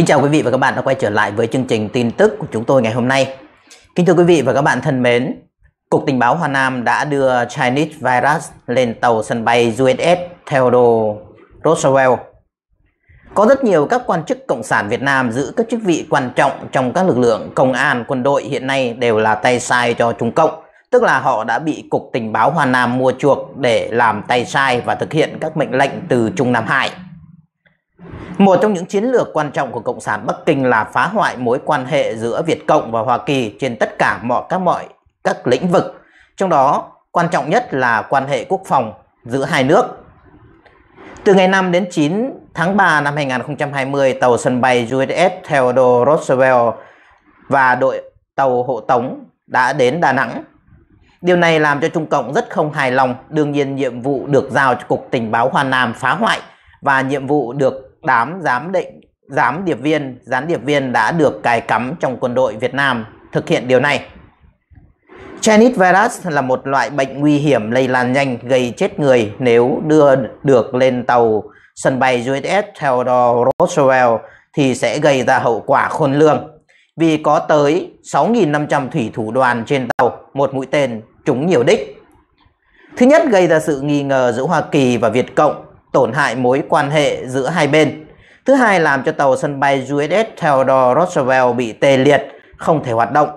Kính chào quý vị và các bạn đã quay trở lại với chương trình tin tức của chúng tôi ngày hôm nay. Kính thưa quý vị và các bạn thân mến, Cục Tình báo Hoa Nam đã đưa Chinese virus lên tàu sân bay USS Theodore Roosevelt. Có rất nhiều các quan chức Cộng sản Việt Nam giữ các chức vị quan trọng trong các lực lượng công an, quân đội hiện nay đều là tay sai cho Trung Cộng, tức là họ đã bị Cục Tình báo Hoa Nam mua chuộc để làm tay sai và thực hiện các mệnh lệnh từ Trung Nam Hải. Một trong những chiến lược quan trọng của Cộng sản Bắc Kinh là phá hoại mối quan hệ giữa Việt Cộng và Hoa Kỳ trên tất cả mọi các mọi các lĩnh vực, trong đó quan trọng nhất là quan hệ quốc phòng giữa hai nước. Từ ngày 5 đến 9 tháng 3 năm 2020, tàu sân bay USS Theodore Roosevelt và đội tàu hộ tống đã đến Đà Nẵng. Điều này làm cho Trung Cộng rất không hài lòng, đương nhiên nhiệm vụ được giao cho Cục Tình báo Hoa Nam phá hoại và nhiệm vụ được đám giám định giám điệp viên gián điệp viên đã được cài cắm trong quân đội Việt Nam thực hiện điều này. Chinese virus là một loại bệnh nguy hiểm lây lan nhanh gây chết người nếu đưa được lên tàu sân bay USS Theodore Roosevelt thì sẽ gây ra hậu quả khôn lường vì có tới 6.500 thủy thủ đoàn trên tàu, một mũi tên trúng nhiều đích. Thứ nhất gây ra sự nghi ngờ giữa Hoa Kỳ và Việt Cộng tổn hại mối quan hệ giữa hai bên. Thứ hai làm cho tàu sân bay USS Theodore Roosevelt bị tê liệt, không thể hoạt động.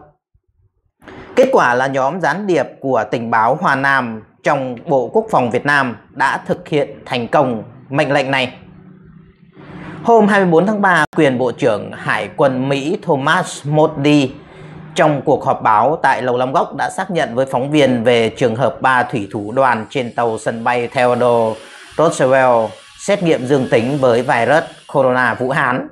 Kết quả là nhóm gián điệp của tình báo Hòa Nam trong Bộ Quốc phòng Việt Nam đã thực hiện thành công mệnh lệnh này. Hôm 24 tháng 3, quyền Bộ trưởng Hải quân Mỹ Thomas Modi trong cuộc họp báo tại Lầu Long Góc đã xác nhận với phóng viên về trường hợp ba thủy thủ đoàn trên tàu sân bay Theodore Roosevelt xét nghiệm dương tính với virus corona Vũ Hán.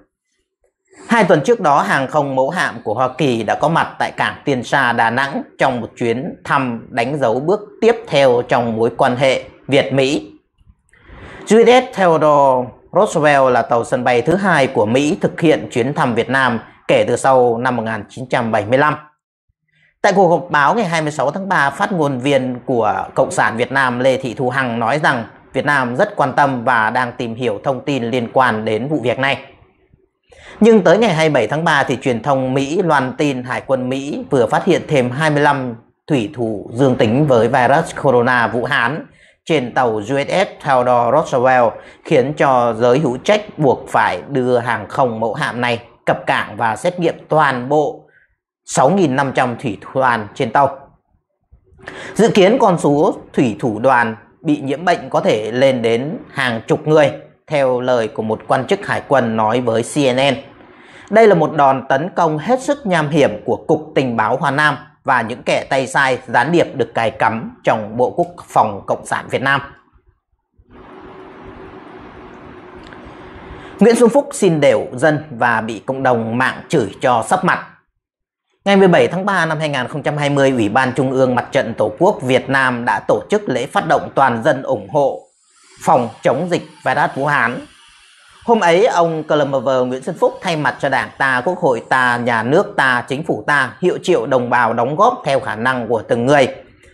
Hai tuần trước đó, hàng không mẫu hạm của Hoa Kỳ đã có mặt tại cảng Tiên Sa, Đà Nẵng trong một chuyến thăm đánh dấu bước tiếp theo trong mối quan hệ Việt-Mỹ. USS Theodore Roosevelt là tàu sân bay thứ hai của Mỹ thực hiện chuyến thăm Việt Nam kể từ sau năm 1975. Tại cuộc họp báo ngày 26 tháng 3, phát ngôn viên của Cộng sản Việt Nam Lê Thị Thu Hằng nói rằng Việt Nam rất quan tâm và đang tìm hiểu thông tin liên quan đến vụ việc này. Nhưng tới ngày 27 tháng 3 thì truyền thông Mỹ loan tin Hải quân Mỹ vừa phát hiện thêm 25 thủy thủ dương tính với virus corona Vũ Hán trên tàu USS Theodore Roosevelt khiến cho giới hữu trách buộc phải đưa hàng không mẫu hạm này cập cảng và xét nghiệm toàn bộ 6.500 thủy thủ đoàn trên tàu. Dự kiến con số thủy thủ đoàn bị nhiễm bệnh có thể lên đến hàng chục người, theo lời của một quan chức hải quân nói với CNN. Đây là một đòn tấn công hết sức nham hiểm của Cục Tình báo Hoa Nam và những kẻ tay sai gián điệp được cài cắm trong Bộ Quốc phòng Cộng sản Việt Nam. Nguyễn Xuân Phúc xin đều dân và bị cộng đồng mạng chửi cho sắp mặt Ngày 17 tháng 3 năm 2020, Ủy ban Trung ương Mặt trận Tổ quốc Việt Nam đã tổ chức lễ phát động toàn dân ủng hộ phòng chống dịch virus Vũ Hán. Hôm ấy, ông Clover Nguyễn Xuân Phúc thay mặt cho đảng ta, quốc hội ta, nhà nước ta, chính phủ ta hiệu triệu đồng bào đóng góp theo khả năng của từng người.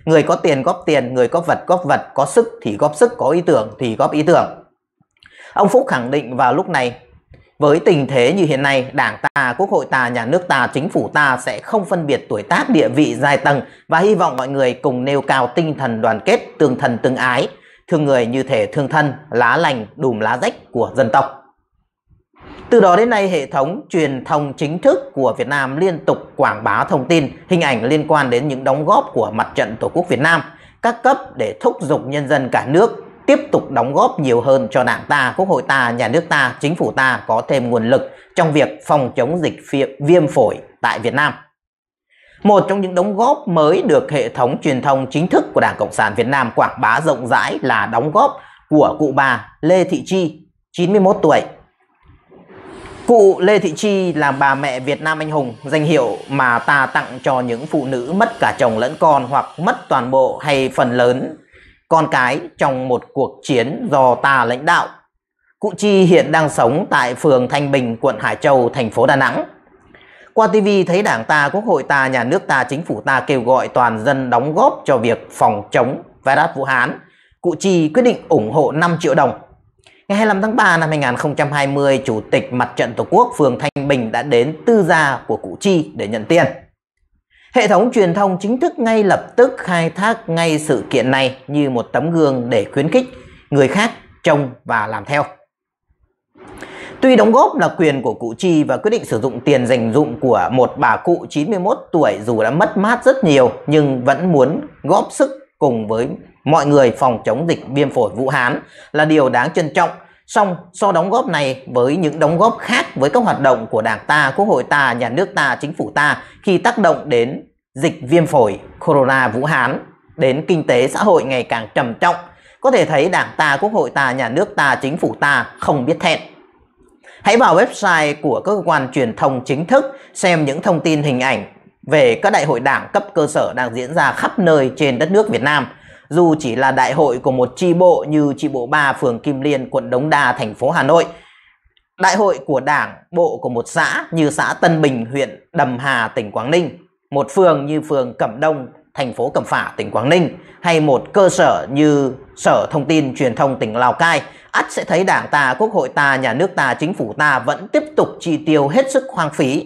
Người có tiền góp tiền, người có vật góp vật, có sức thì góp sức, có ý tưởng thì góp ý tưởng. Ông Phúc khẳng định vào lúc này với tình thế như hiện nay, đảng ta, quốc hội ta, nhà nước ta, chính phủ ta sẽ không phân biệt tuổi tác, địa vị, giai tầng và hy vọng mọi người cùng nêu cao tinh thần đoàn kết, tương thân tương ái, thương người như thể thương thân, lá lành đùm lá rách của dân tộc. Từ đó đến nay, hệ thống truyền thông chính thức của Việt Nam liên tục quảng bá thông tin, hình ảnh liên quan đến những đóng góp của mặt trận Tổ quốc Việt Nam, các cấp để thúc giục nhân dân cả nước tiếp tục đóng góp nhiều hơn cho đảng ta, quốc hội ta, nhà nước ta, chính phủ ta có thêm nguồn lực trong việc phòng chống dịch viêm phổi tại Việt Nam. Một trong những đóng góp mới được hệ thống truyền thông chính thức của Đảng Cộng sản Việt Nam quảng bá rộng rãi là đóng góp của cụ bà Lê Thị Chi, 91 tuổi. Cụ Lê Thị Chi là bà mẹ Việt Nam anh hùng, danh hiệu mà ta tặng cho những phụ nữ mất cả chồng lẫn con hoặc mất toàn bộ hay phần lớn con cái trong một cuộc chiến do ta lãnh đạo. Cụ Chi hiện đang sống tại phường Thanh Bình, quận Hải Châu, thành phố Đà Nẵng. Qua TV thấy đảng ta, quốc hội ta, nhà nước ta, chính phủ ta kêu gọi toàn dân đóng góp cho việc phòng chống virus Vũ Hán. Cụ Chi quyết định ủng hộ 5 triệu đồng. Ngày 25 tháng 3 năm 2020, Chủ tịch Mặt trận Tổ quốc phường Thanh Bình đã đến tư gia của Cụ Chi để nhận tiền. Hệ thống truyền thông chính thức ngay lập tức khai thác ngay sự kiện này như một tấm gương để khuyến khích người khác trông và làm theo. Tuy đóng góp là quyền của cụ Chi và quyết định sử dụng tiền dành dụng của một bà cụ 91 tuổi dù đã mất mát rất nhiều nhưng vẫn muốn góp sức cùng với mọi người phòng chống dịch viêm phổi Vũ Hán là điều đáng trân trọng Song so đóng góp này với những đóng góp khác với các hoạt động của đảng ta, quốc hội ta, nhà nước ta, chính phủ ta khi tác động đến dịch viêm phổi corona Vũ Hán đến kinh tế xã hội ngày càng trầm trọng, có thể thấy đảng ta, quốc hội ta, nhà nước ta, chính phủ ta không biết thẹn. Hãy vào website của các cơ quan truyền thông chính thức xem những thông tin hình ảnh về các đại hội đảng cấp cơ sở đang diễn ra khắp nơi trên đất nước Việt Nam – dù chỉ là đại hội của một chi bộ như chi bộ 3 phường Kim Liên, quận Đống Đa, thành phố Hà Nội. Đại hội của đảng, bộ của một xã như xã Tân Bình, huyện Đầm Hà, tỉnh Quảng Ninh, một phường như phường Cẩm Đông, thành phố Cẩm Phả, tỉnh Quảng Ninh hay một cơ sở như Sở Thông tin Truyền thông tỉnh Lào Cai, ắt sẽ thấy đảng ta, quốc hội ta, nhà nước ta, chính phủ ta vẫn tiếp tục chi tiêu hết sức hoang phí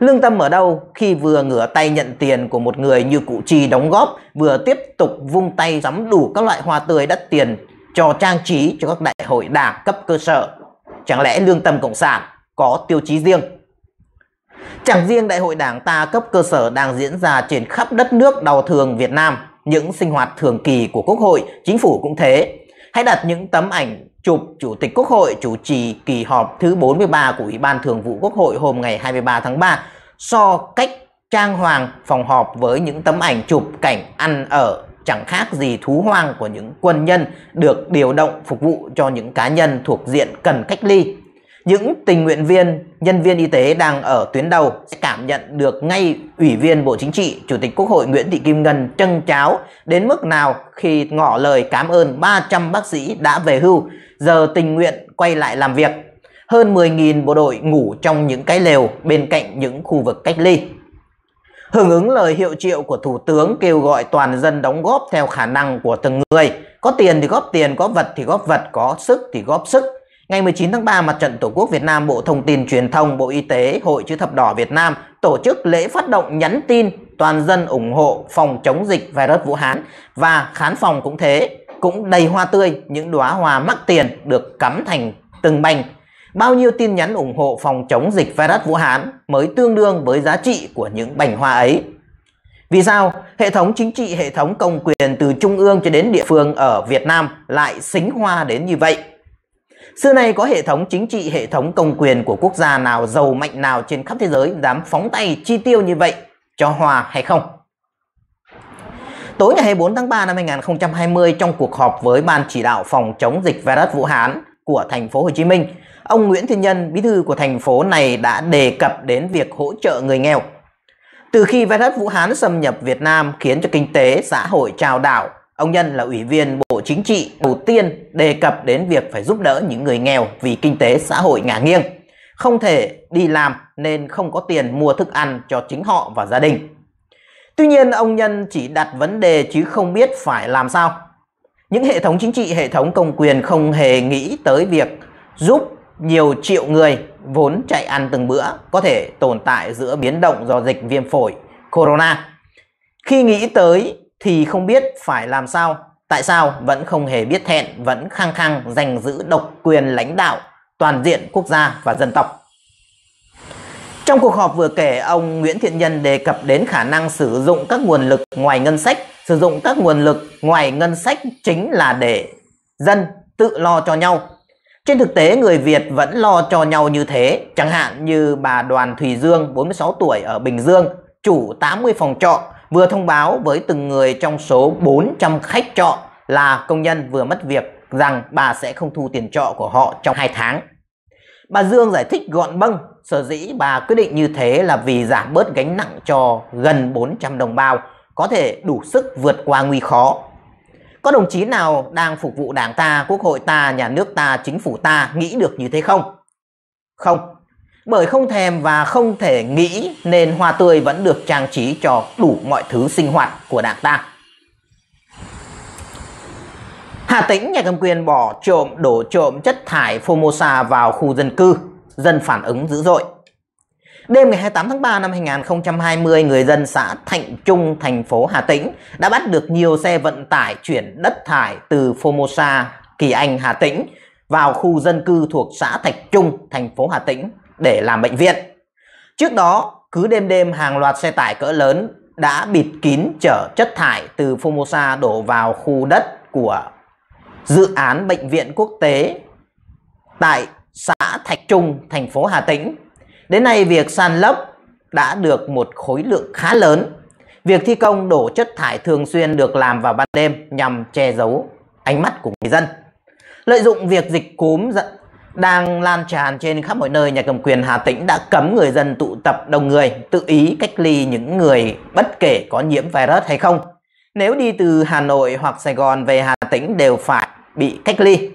Lương tâm ở đâu khi vừa ngửa tay nhận tiền của một người như cụ trì đóng góp, vừa tiếp tục vung tay giắm đủ các loại hoa tươi đắt tiền cho trang trí cho các đại hội đảng cấp cơ sở. Chẳng lẽ lương tâm Cộng sản có tiêu chí riêng? Chẳng riêng đại hội đảng ta cấp cơ sở đang diễn ra trên khắp đất nước đau thường Việt Nam, những sinh hoạt thường kỳ của Quốc hội, chính phủ cũng thế. Hãy đặt những tấm ảnh Chụp Chủ tịch Quốc hội chủ trì kỳ họp thứ 43 của Ủy ban Thường vụ Quốc hội hôm ngày 23 tháng 3 so cách trang hoàng phòng họp với những tấm ảnh chụp cảnh ăn ở chẳng khác gì thú hoang của những quân nhân được điều động phục vụ cho những cá nhân thuộc diện cần cách ly những tình nguyện viên, nhân viên y tế đang ở tuyến đầu sẽ cảm nhận được ngay Ủy viên Bộ Chính trị, Chủ tịch Quốc hội Nguyễn Thị Kim Ngân trân cháo đến mức nào khi ngỏ lời cảm ơn 300 bác sĩ đã về hưu, giờ tình nguyện quay lại làm việc. Hơn 10.000 bộ đội ngủ trong những cái lều bên cạnh những khu vực cách ly. Hưởng ứng lời hiệu triệu của Thủ tướng kêu gọi toàn dân đóng góp theo khả năng của từng người. Có tiền thì góp tiền, có vật thì góp vật, có sức thì góp sức Ngày 19 tháng 3, Mặt trận Tổ quốc Việt Nam, Bộ Thông tin Truyền thông, Bộ Y tế, Hội Chữ Thập Đỏ Việt Nam tổ chức lễ phát động nhắn tin toàn dân ủng hộ phòng chống dịch virus Vũ Hán và khán phòng cũng thế, cũng đầy hoa tươi, những đóa hoa mắc tiền được cắm thành từng bành. Bao nhiêu tin nhắn ủng hộ phòng chống dịch virus Vũ Hán mới tương đương với giá trị của những bành hoa ấy. Vì sao hệ thống chính trị, hệ thống công quyền từ trung ương cho đến địa phương ở Việt Nam lại xính hoa đến như vậy? Xưa nay có hệ thống chính trị, hệ thống công quyền của quốc gia nào giàu mạnh nào trên khắp thế giới dám phóng tay chi tiêu như vậy cho hòa hay không? Tối ngày 24 tháng 3 năm 2020 trong cuộc họp với Ban chỉ đạo phòng chống dịch virus Vũ Hán của thành phố Hồ Chí Minh, ông Nguyễn Thiên Nhân, bí thư của thành phố này đã đề cập đến việc hỗ trợ người nghèo. Từ khi virus Vũ Hán xâm nhập Việt Nam khiến cho kinh tế, xã hội trào đảo, Ông Nhân là ủy viên Bộ Chính trị đầu tiên đề cập đến việc phải giúp đỡ những người nghèo vì kinh tế xã hội ngả nghiêng. Không thể đi làm nên không có tiền mua thức ăn cho chính họ và gia đình. Tuy nhiên ông Nhân chỉ đặt vấn đề chứ không biết phải làm sao. Những hệ thống chính trị, hệ thống công quyền không hề nghĩ tới việc giúp nhiều triệu người vốn chạy ăn từng bữa có thể tồn tại giữa biến động do dịch viêm phổi corona. Khi nghĩ tới thì không biết phải làm sao. Tại sao vẫn không hề biết thẹn, vẫn khăng khăng giành giữ độc quyền lãnh đạo toàn diện quốc gia và dân tộc. Trong cuộc họp vừa kể, ông Nguyễn Thiện Nhân đề cập đến khả năng sử dụng các nguồn lực ngoài ngân sách, sử dụng các nguồn lực ngoài ngân sách chính là để dân tự lo cho nhau. Trên thực tế, người Việt vẫn lo cho nhau như thế, chẳng hạn như bà Đoàn Thùy Dương, 46 tuổi ở Bình Dương, chủ 80 phòng trọ, vừa thông báo với từng người trong số 400 khách trọ là công nhân vừa mất việc rằng bà sẽ không thu tiền trọ của họ trong 2 tháng. Bà Dương giải thích gọn bâng, sở dĩ bà quyết định như thế là vì giảm bớt gánh nặng cho gần 400 đồng bào, có thể đủ sức vượt qua nguy khó. Có đồng chí nào đang phục vụ đảng ta, quốc hội ta, nhà nước ta, chính phủ ta nghĩ được như thế không? Không, bởi không thèm và không thể nghĩ nên hoa tươi vẫn được trang trí cho đủ mọi thứ sinh hoạt của đảng ta. Hà Tĩnh nhà cầm quyền bỏ trộm đổ trộm chất thải Formosa vào khu dân cư, dân phản ứng dữ dội. Đêm ngày 28 tháng 3 năm 2020, người dân xã Thạnh Trung, thành phố Hà Tĩnh đã bắt được nhiều xe vận tải chuyển đất thải từ Formosa, Kỳ Anh, Hà Tĩnh vào khu dân cư thuộc xã Thạch Trung, thành phố Hà Tĩnh để làm bệnh viện. Trước đó, cứ đêm đêm hàng loạt xe tải cỡ lớn đã bịt kín chở chất thải từ Formosa đổ vào khu đất của dự án bệnh viện quốc tế tại xã Thạch Trung, thành phố Hà Tĩnh. Đến nay việc san lấp đã được một khối lượng khá lớn. Việc thi công đổ chất thải thường xuyên được làm vào ban đêm nhằm che giấu ánh mắt của người dân. Lợi dụng việc dịch cúm đang lan tràn trên khắp mọi nơi, nhà cầm quyền Hà Tĩnh đã cấm người dân tụ tập đông người, tự ý cách ly những người bất kể có nhiễm virus hay không. Nếu đi từ Hà Nội hoặc Sài Gòn về Hà Tĩnh đều phải bị cách ly.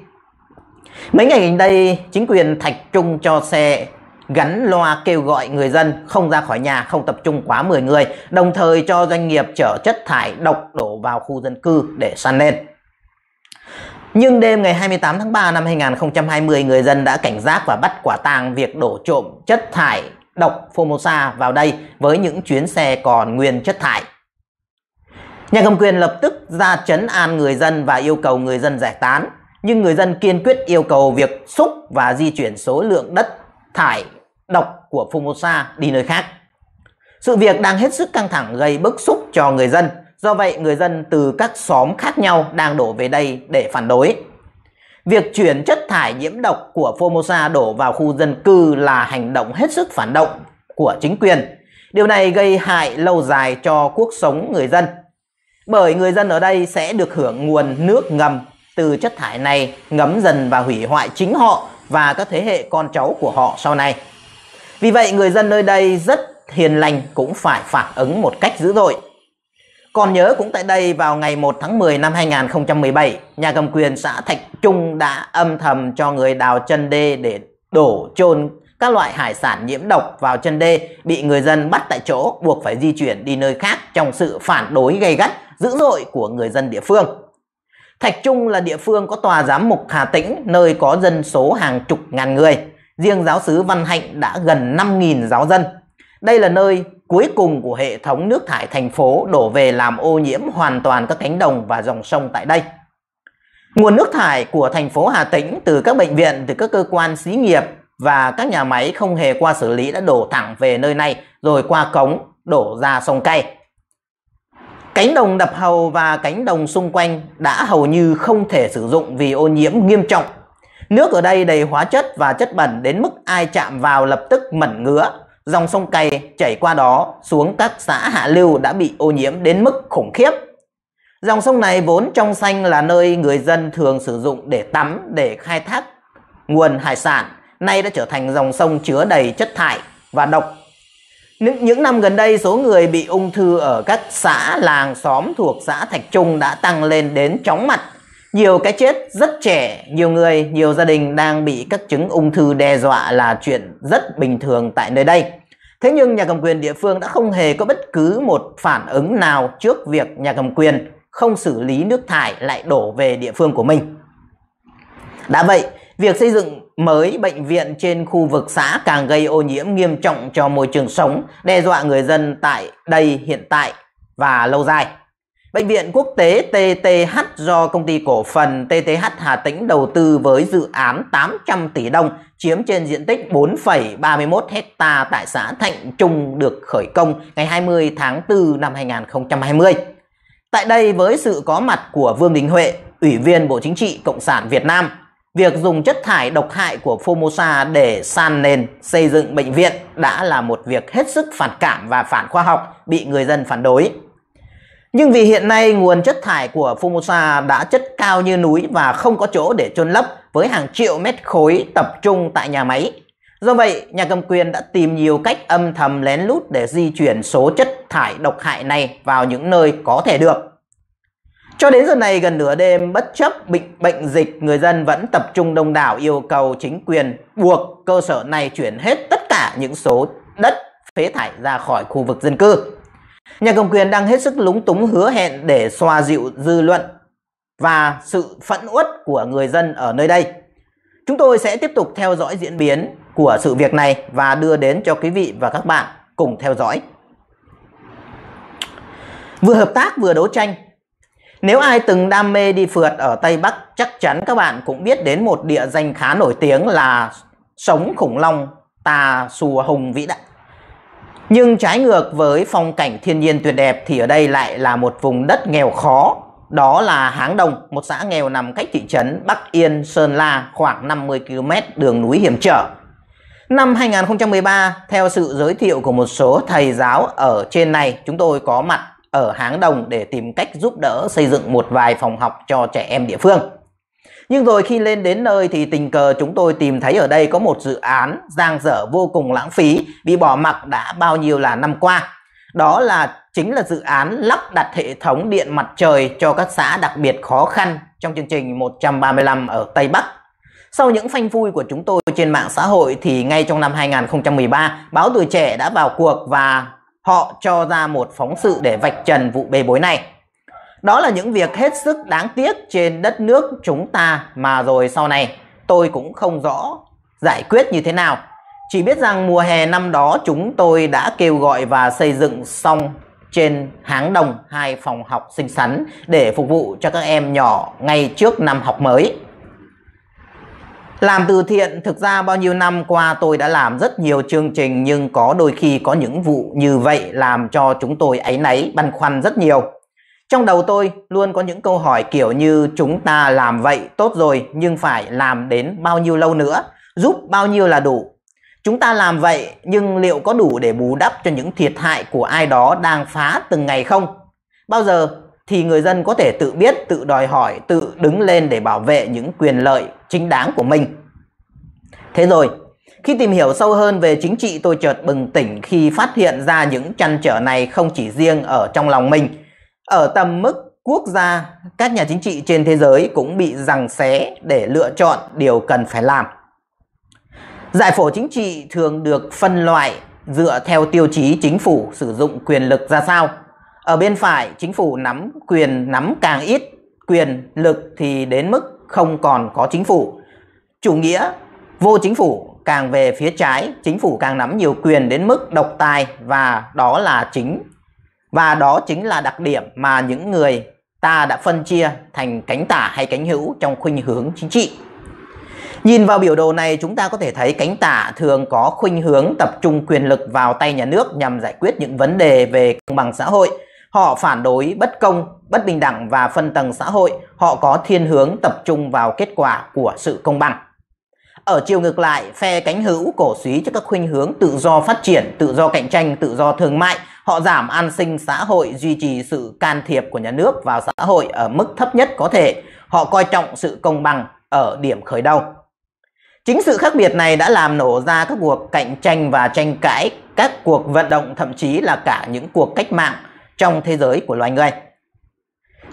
Mấy ngày gần đây, chính quyền Thạch Trung cho xe gắn loa kêu gọi người dân không ra khỏi nhà, không tập trung quá 10 người, đồng thời cho doanh nghiệp chở chất thải độc đổ vào khu dân cư để san lên. Nhưng đêm ngày 28 tháng 3 năm 2020, người dân đã cảnh giác và bắt quả tang việc đổ trộm chất thải độc Formosa vào đây với những chuyến xe còn nguyên chất thải. Nhà cầm quyền lập tức ra chấn an người dân và yêu cầu người dân giải tán. Nhưng người dân kiên quyết yêu cầu việc xúc và di chuyển số lượng đất thải độc của Formosa đi nơi khác. Sự việc đang hết sức căng thẳng gây bức xúc cho người dân Do vậy người dân từ các xóm khác nhau đang đổ về đây để phản đối. Việc chuyển chất thải nhiễm độc của Formosa đổ vào khu dân cư là hành động hết sức phản động của chính quyền. Điều này gây hại lâu dài cho cuộc sống người dân. Bởi người dân ở đây sẽ được hưởng nguồn nước ngầm từ chất thải này ngấm dần và hủy hoại chính họ và các thế hệ con cháu của họ sau này. Vì vậy người dân nơi đây rất hiền lành cũng phải phản ứng một cách dữ dội. Còn nhớ cũng tại đây vào ngày 1 tháng 10 năm 2017, nhà cầm quyền xã Thạch Trung đã âm thầm cho người đào chân đê để đổ chôn các loại hải sản nhiễm độc vào chân đê bị người dân bắt tại chỗ buộc phải di chuyển đi nơi khác trong sự phản đối gay gắt dữ dội của người dân địa phương. Thạch Trung là địa phương có tòa giám mục Hà Tĩnh nơi có dân số hàng chục ngàn người. Riêng giáo sứ Văn Hạnh đã gần 5.000 giáo dân đây là nơi cuối cùng của hệ thống nước thải thành phố đổ về làm ô nhiễm hoàn toàn các cánh đồng và dòng sông tại đây. Nguồn nước thải của thành phố Hà Tĩnh từ các bệnh viện, từ các cơ quan xí nghiệp và các nhà máy không hề qua xử lý đã đổ thẳng về nơi này rồi qua cống đổ ra sông Cay. Cánh đồng đập hầu và cánh đồng xung quanh đã hầu như không thể sử dụng vì ô nhiễm nghiêm trọng. Nước ở đây đầy hóa chất và chất bẩn đến mức ai chạm vào lập tức mẩn ngứa, Dòng sông Cày chảy qua đó xuống các xã hạ lưu đã bị ô nhiễm đến mức khủng khiếp. Dòng sông này vốn trong xanh là nơi người dân thường sử dụng để tắm, để khai thác nguồn hải sản, nay đã trở thành dòng sông chứa đầy chất thải và độc. Những, những năm gần đây, số người bị ung thư ở các xã, làng, xóm thuộc xã Thạch Trung đã tăng lên đến chóng mặt nhiều cái chết rất trẻ, nhiều người, nhiều gia đình đang bị các chứng ung thư đe dọa là chuyện rất bình thường tại nơi đây. Thế nhưng nhà cầm quyền địa phương đã không hề có bất cứ một phản ứng nào trước việc nhà cầm quyền không xử lý nước thải lại đổ về địa phương của mình. Đã vậy, việc xây dựng mới bệnh viện trên khu vực xã càng gây ô nhiễm nghiêm trọng cho môi trường sống, đe dọa người dân tại đây hiện tại và lâu dài. Bệnh viện quốc tế TTH do công ty cổ phần TTH Hà Tĩnh đầu tư với dự án 800 tỷ đồng chiếm trên diện tích 4,31 hecta tại xã Thạnh Trung được khởi công ngày 20 tháng 4 năm 2020. Tại đây với sự có mặt của Vương Đình Huệ, Ủy viên Bộ Chính trị Cộng sản Việt Nam, việc dùng chất thải độc hại của Formosa để san nền xây dựng bệnh viện đã là một việc hết sức phản cảm và phản khoa học bị người dân phản đối. Nhưng vì hiện nay nguồn chất thải của Formosa đã chất cao như núi và không có chỗ để chôn lấp với hàng triệu mét khối tập trung tại nhà máy. Do vậy, nhà cầm quyền đã tìm nhiều cách âm thầm lén lút để di chuyển số chất thải độc hại này vào những nơi có thể được. Cho đến giờ này gần nửa đêm, bất chấp bệnh bệnh dịch, người dân vẫn tập trung đông đảo yêu cầu chính quyền buộc cơ sở này chuyển hết tất cả những số đất phế thải ra khỏi khu vực dân cư. Nhà cầm quyền đang hết sức lúng túng hứa hẹn để xoa dịu dư luận và sự phẫn uất của người dân ở nơi đây. Chúng tôi sẽ tiếp tục theo dõi diễn biến của sự việc này và đưa đến cho quý vị và các bạn cùng theo dõi. Vừa hợp tác vừa đấu tranh. Nếu ai từng đam mê đi phượt ở Tây Bắc chắc chắn các bạn cũng biết đến một địa danh khá nổi tiếng là Sống Khủng Long Tà Sùa Hùng Vĩ Đại nhưng trái ngược với phong cảnh thiên nhiên tuyệt đẹp thì ở đây lại là một vùng đất nghèo khó. Đó là Háng Đồng, một xã nghèo nằm cách thị trấn Bắc Yên, Sơn La khoảng 50 km đường núi hiểm trở. Năm 2013, theo sự giới thiệu của một số thầy giáo ở trên này, chúng tôi có mặt ở Háng Đồng để tìm cách giúp đỡ xây dựng một vài phòng học cho trẻ em địa phương. Nhưng rồi khi lên đến nơi thì tình cờ chúng tôi tìm thấy ở đây có một dự án giang dở vô cùng lãng phí, bị bỏ mặc đã bao nhiêu là năm qua. Đó là chính là dự án lắp đặt hệ thống điện mặt trời cho các xã đặc biệt khó khăn trong chương trình 135 ở Tây Bắc. Sau những phanh phui của chúng tôi trên mạng xã hội thì ngay trong năm 2013, báo Tuổi Trẻ đã vào cuộc và họ cho ra một phóng sự để vạch trần vụ bê bối này. Đó là những việc hết sức đáng tiếc trên đất nước chúng ta mà rồi sau này tôi cũng không rõ giải quyết như thế nào. Chỉ biết rằng mùa hè năm đó chúng tôi đã kêu gọi và xây dựng xong trên Háng Đồng hai phòng học xinh xắn để phục vụ cho các em nhỏ ngay trước năm học mới. Làm từ thiện thực ra bao nhiêu năm qua tôi đã làm rất nhiều chương trình nhưng có đôi khi có những vụ như vậy làm cho chúng tôi ấy náy băn khoăn rất nhiều. Trong đầu tôi luôn có những câu hỏi kiểu như chúng ta làm vậy tốt rồi nhưng phải làm đến bao nhiêu lâu nữa, giúp bao nhiêu là đủ. Chúng ta làm vậy nhưng liệu có đủ để bù đắp cho những thiệt hại của ai đó đang phá từng ngày không? Bao giờ thì người dân có thể tự biết, tự đòi hỏi, tự đứng lên để bảo vệ những quyền lợi chính đáng của mình. Thế rồi, khi tìm hiểu sâu hơn về chính trị tôi chợt bừng tỉnh khi phát hiện ra những trăn trở này không chỉ riêng ở trong lòng mình ở tầm mức quốc gia, các nhà chính trị trên thế giới cũng bị giằng xé để lựa chọn điều cần phải làm. Giải phổ chính trị thường được phân loại dựa theo tiêu chí chính phủ sử dụng quyền lực ra sao. Ở bên phải, chính phủ nắm quyền nắm càng ít, quyền lực thì đến mức không còn có chính phủ. Chủ nghĩa vô chính phủ càng về phía trái, chính phủ càng nắm nhiều quyền đến mức độc tài và đó là chính và đó chính là đặc điểm mà những người ta đã phân chia thành cánh tả hay cánh hữu trong khuynh hướng chính trị. Nhìn vào biểu đồ này chúng ta có thể thấy cánh tả thường có khuynh hướng tập trung quyền lực vào tay nhà nước nhằm giải quyết những vấn đề về công bằng xã hội. Họ phản đối bất công, bất bình đẳng và phân tầng xã hội. Họ có thiên hướng tập trung vào kết quả của sự công bằng. Ở chiều ngược lại, phe cánh hữu cổ suý cho các khuynh hướng tự do phát triển, tự do cạnh tranh, tự do thương mại, Họ giảm an sinh xã hội, duy trì sự can thiệp của nhà nước vào xã hội ở mức thấp nhất có thể. Họ coi trọng sự công bằng ở điểm khởi đầu. Chính sự khác biệt này đã làm nổ ra các cuộc cạnh tranh và tranh cãi, các cuộc vận động thậm chí là cả những cuộc cách mạng trong thế giới của loài người.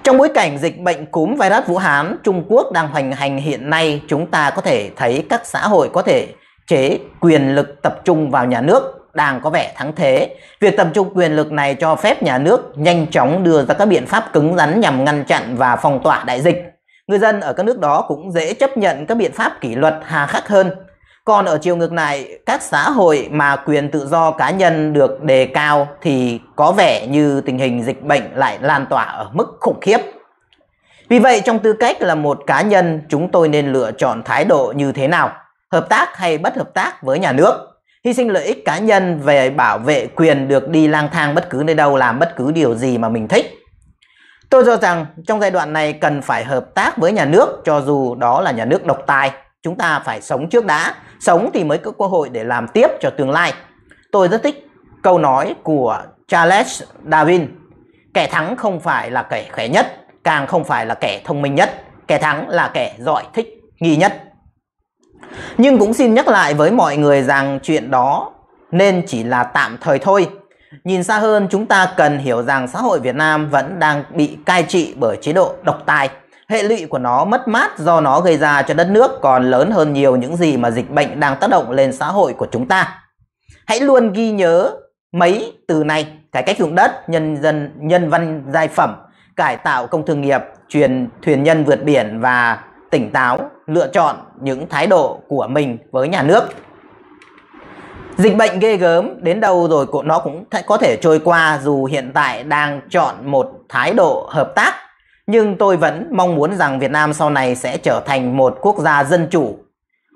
Trong bối cảnh dịch bệnh cúm virus Vũ Hán Trung Quốc đang hoành hành hiện nay, chúng ta có thể thấy các xã hội có thể chế quyền lực tập trung vào nhà nước đang có vẻ thắng thế. Việc tập trung quyền lực này cho phép nhà nước nhanh chóng đưa ra các biện pháp cứng rắn nhằm ngăn chặn và phong tỏa đại dịch. Người dân ở các nước đó cũng dễ chấp nhận các biện pháp kỷ luật hà khắc hơn. Còn ở chiều ngược lại, các xã hội mà quyền tự do cá nhân được đề cao thì có vẻ như tình hình dịch bệnh lại lan tỏa ở mức khủng khiếp. Vì vậy, trong tư cách là một cá nhân, chúng tôi nên lựa chọn thái độ như thế nào? Hợp tác hay bất hợp tác với nhà nước? Hy sinh lợi ích cá nhân về bảo vệ quyền được đi lang thang bất cứ nơi đâu làm bất cứ điều gì mà mình thích. Tôi cho rằng trong giai đoạn này cần phải hợp tác với nhà nước cho dù đó là nhà nước độc tài. Chúng ta phải sống trước đã, sống thì mới có cơ hội để làm tiếp cho tương lai. Tôi rất thích câu nói của Charles Darwin. Kẻ thắng không phải là kẻ khỏe nhất, càng không phải là kẻ thông minh nhất. Kẻ thắng là kẻ giỏi thích nghi nhất. Nhưng cũng xin nhắc lại với mọi người rằng chuyện đó nên chỉ là tạm thời thôi. Nhìn xa hơn chúng ta cần hiểu rằng xã hội Việt Nam vẫn đang bị cai trị bởi chế độ độc tài. Hệ lụy của nó mất mát do nó gây ra cho đất nước còn lớn hơn nhiều những gì mà dịch bệnh đang tác động lên xã hội của chúng ta. Hãy luôn ghi nhớ mấy từ này, cải cách dụng đất, nhân dân nhân văn giai phẩm, cải tạo công thương nghiệp, truyền thuyền nhân vượt biển và tỉnh táo lựa chọn những thái độ của mình với nhà nước dịch bệnh ghê gớm đến đâu rồi nó cũng có thể trôi qua dù hiện tại đang chọn một thái độ hợp tác nhưng tôi vẫn mong muốn rằng Việt Nam sau này sẽ trở thành một quốc gia dân chủ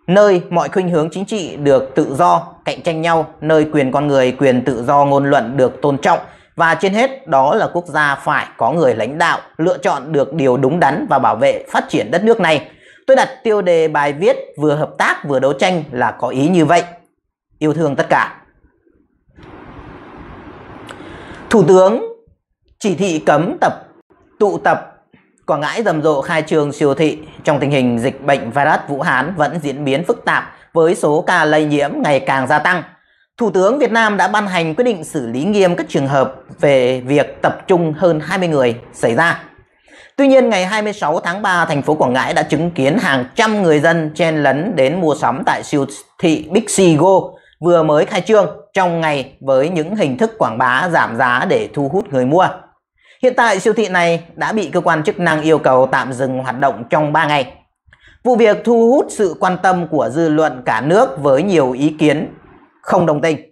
nơi mọi khuynh hướng chính trị được tự do cạnh tranh nhau nơi quyền con người quyền tự do ngôn luận được tôn trọng và trên hết đó là quốc gia phải có người lãnh đạo lựa chọn được điều đúng đắn và bảo vệ phát triển đất nước này Tôi đặt tiêu đề bài viết vừa hợp tác vừa đấu tranh là có ý như vậy. Yêu thương tất cả. Thủ tướng chỉ thị cấm tập tụ tập Quảng Ngãi rầm rộ khai trương siêu thị trong tình hình dịch bệnh virus Vũ Hán vẫn diễn biến phức tạp với số ca lây nhiễm ngày càng gia tăng. Thủ tướng Việt Nam đã ban hành quyết định xử lý nghiêm các trường hợp về việc tập trung hơn 20 người xảy ra. Tuy nhiên, ngày 26 tháng 3, thành phố Quảng Ngãi đã chứng kiến hàng trăm người dân chen lấn đến mua sắm tại siêu thị Big C Go vừa mới khai trương trong ngày với những hình thức quảng bá giảm giá để thu hút người mua. Hiện tại siêu thị này đã bị cơ quan chức năng yêu cầu tạm dừng hoạt động trong 3 ngày. Vụ việc thu hút sự quan tâm của dư luận cả nước với nhiều ý kiến không đồng tình.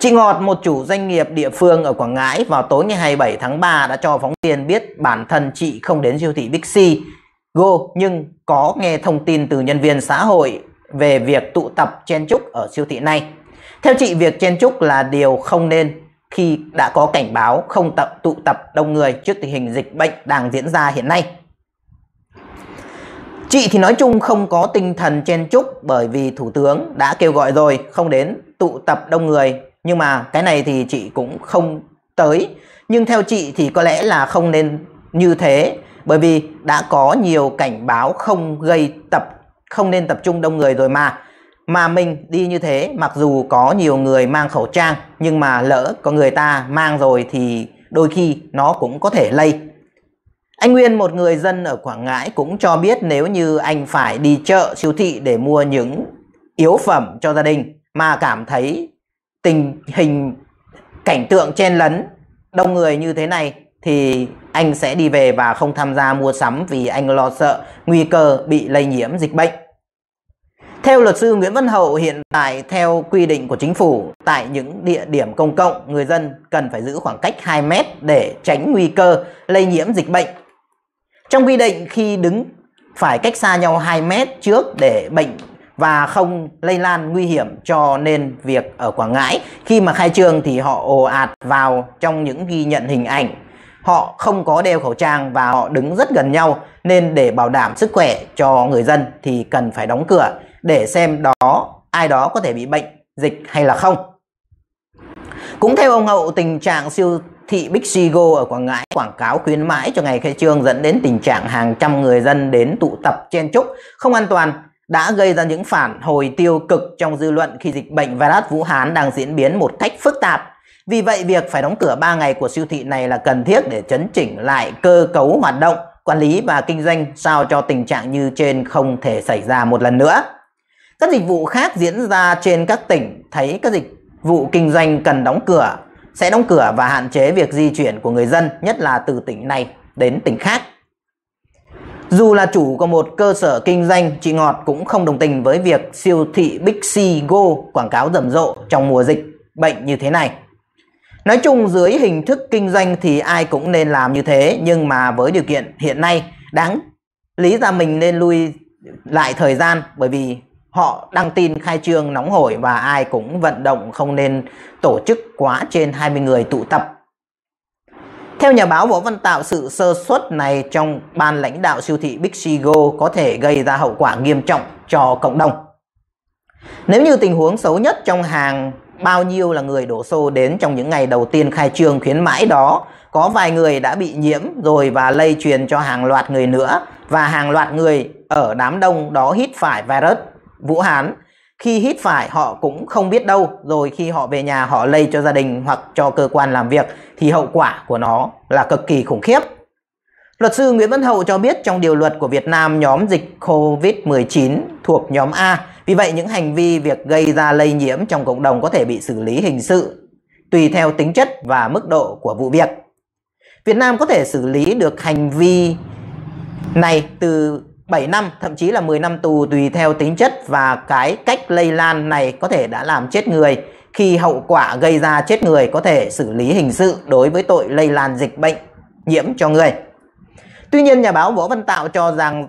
Chị Ngọt, một chủ doanh nghiệp địa phương ở Quảng Ngãi vào tối ngày 27 tháng 3 đã cho phóng viên biết bản thân chị không đến siêu thị Big C Go nhưng có nghe thông tin từ nhân viên xã hội về việc tụ tập chen trúc ở siêu thị này. Theo chị, việc chen trúc là điều không nên khi đã có cảnh báo không tập tụ tập đông người trước tình hình dịch bệnh đang diễn ra hiện nay. Chị thì nói chung không có tinh thần chen chúc bởi vì Thủ tướng đã kêu gọi rồi không đến tụ tập đông người nhưng mà cái này thì chị cũng không tới nhưng theo chị thì có lẽ là không nên như thế bởi vì đã có nhiều cảnh báo không gây tập không nên tập trung đông người rồi mà mà mình đi như thế mặc dù có nhiều người mang khẩu trang nhưng mà lỡ có người ta mang rồi thì đôi khi nó cũng có thể lây anh Nguyên một người dân ở Quảng Ngãi cũng cho biết nếu như anh phải đi chợ siêu thị để mua những yếu phẩm cho gia đình mà cảm thấy tình hình cảnh tượng chen lấn đông người như thế này thì anh sẽ đi về và không tham gia mua sắm vì anh lo sợ nguy cơ bị lây nhiễm dịch bệnh. Theo luật sư Nguyễn Văn Hậu, hiện tại theo quy định của chính phủ, tại những địa điểm công cộng, người dân cần phải giữ khoảng cách 2 mét để tránh nguy cơ lây nhiễm dịch bệnh. Trong quy định, khi đứng phải cách xa nhau 2 mét trước để bệnh và không lây lan nguy hiểm cho nên việc ở Quảng Ngãi khi mà khai trương thì họ ồ ạt vào trong những ghi nhận hình ảnh họ không có đeo khẩu trang và họ đứng rất gần nhau nên để bảo đảm sức khỏe cho người dân thì cần phải đóng cửa để xem đó ai đó có thể bị bệnh dịch hay là không. Cũng theo ông Hậu, tình trạng siêu thị Big Sigo ở Quảng Ngãi quảng cáo khuyến mãi cho ngày khai trương dẫn đến tình trạng hàng trăm người dân đến tụ tập chen chúc không an toàn đã gây ra những phản hồi tiêu cực trong dư luận khi dịch bệnh virus Vũ Hán đang diễn biến một cách phức tạp. Vì vậy, việc phải đóng cửa 3 ngày của siêu thị này là cần thiết để chấn chỉnh lại cơ cấu hoạt động, quản lý và kinh doanh sao cho tình trạng như trên không thể xảy ra một lần nữa. Các dịch vụ khác diễn ra trên các tỉnh thấy các dịch vụ kinh doanh cần đóng cửa, sẽ đóng cửa và hạn chế việc di chuyển của người dân, nhất là từ tỉnh này đến tỉnh khác. Dù là chủ của một cơ sở kinh doanh, chị Ngọt cũng không đồng tình với việc siêu thị Big C Go quảng cáo rầm rộ trong mùa dịch bệnh như thế này. Nói chung dưới hình thức kinh doanh thì ai cũng nên làm như thế nhưng mà với điều kiện hiện nay đáng lý ra mình nên lui lại thời gian bởi vì họ đăng tin khai trương nóng hổi và ai cũng vận động không nên tổ chức quá trên 20 người tụ tập theo nhà báo Võ Văn Tạo, sự sơ suất này trong ban lãnh đạo siêu thị Big Bixigo có thể gây ra hậu quả nghiêm trọng cho cộng đồng. Nếu như tình huống xấu nhất trong hàng bao nhiêu là người đổ xô đến trong những ngày đầu tiên khai trương khuyến mãi đó, có vài người đã bị nhiễm rồi và lây truyền cho hàng loạt người nữa và hàng loạt người ở đám đông đó hít phải virus Vũ Hán khi hít phải họ cũng không biết đâu rồi khi họ về nhà họ lây cho gia đình hoặc cho cơ quan làm việc thì hậu quả của nó là cực kỳ khủng khiếp. Luật sư Nguyễn Văn Hậu cho biết trong điều luật của Việt Nam nhóm dịch COVID-19 thuộc nhóm A, vì vậy những hành vi việc gây ra lây nhiễm trong cộng đồng có thể bị xử lý hình sự tùy theo tính chất và mức độ của vụ việc. Việt Nam có thể xử lý được hành vi này từ 7 năm, thậm chí là 10 năm tù tùy theo tính chất và cái cách lây lan này có thể đã làm chết người khi hậu quả gây ra chết người có thể xử lý hình sự đối với tội lây lan dịch bệnh nhiễm cho người. Tuy nhiên nhà báo Võ Văn Tạo cho rằng